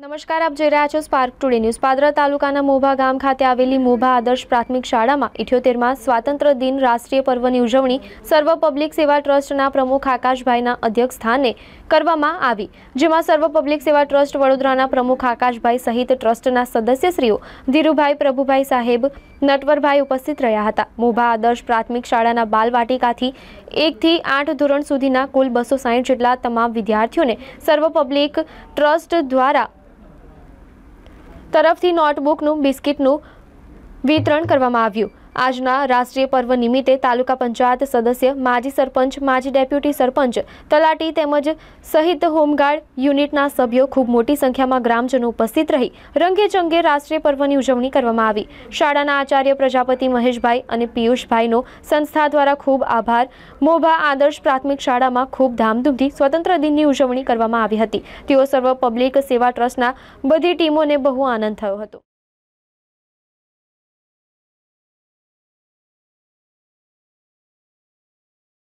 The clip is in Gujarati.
નમસ્કાર આપ જોઈ રહ્યા છો સ્પાર્ક ટુડે ન્યૂઝ પાદરા તાલુકાના મોભા ગામ ખાતે આવેલી મોભા આદર્શ પ્રાથમિક શાળામાં ઇઠ્યોતેરમાં સ્વાતંત્ર્ય દિન રાષ્ટ્રીય પર્વની ઉજવણી સર્વ પબ્લિક સેવા ટ્રસ્ટના પ્રમુખ આકાશભાઈના અધ્યક્ષ સ્થાને કરવામાં આવી જેમાં સર્વ પબ્લિક સેવા ટ્રસ્ટ વડોદરાના પ્રમુખ આકાશભાઈ સહિત ટ્રસ્ટના સદસ્યશ્રીઓ ધીરુભાઈ પ્રભુભાઈ સાહેબ નટવરભાઈ ઉપસ્થિત રહ્યા હતા મોભા આદર્શ પ્રાથમિક શાળાના બાલવાટિકાથી એકથી આઠ ધોરણ સુધીના કુલ બસો સાહીઠ જેટલા તમામ વિદ્યાર્થીઓને સર્વ પબ્લિક ટ્રસ્ટ દ્વારા તરફથી નોટબુકનું બિસ્કિટનું વિતરણ કરવામાં આવ્યું આજના રાષ્ટ્રીય પર્વ નિમિત્તે તાલુકા પંચાયત સદસ્ય માજી સરપંચ માજી ડેપ્યુટી સરપંચ તલાટી તેમજ સહિત હોમગાર્ડ યુનિટના સભ્યો ખૂબ મોટી સંખ્યામાં ગ્રામજનો ઉપસ્થિત રહી રંગેચંગે રાષ્ટ્રીય પર્વની ઉજવણી કરવામાં આવી શાળાના આચાર્ય પ્રજાપતિ મહેશભાઈ અને પિયુષભાઈનો સંસ્થા દ્વારા ખૂબ આભાર મોભા આદર્શ પ્રાથમિક શાળામાં ખૂબ ધામધૂમથી સ્વતંત્ર દિનની ઉજવણી કરવામાં આવી હતી તેઓ સર્વ પબ્લિક સેવા ટ્રસ્ટના બધી ટીમોને બહુ આનંદ થયો હતો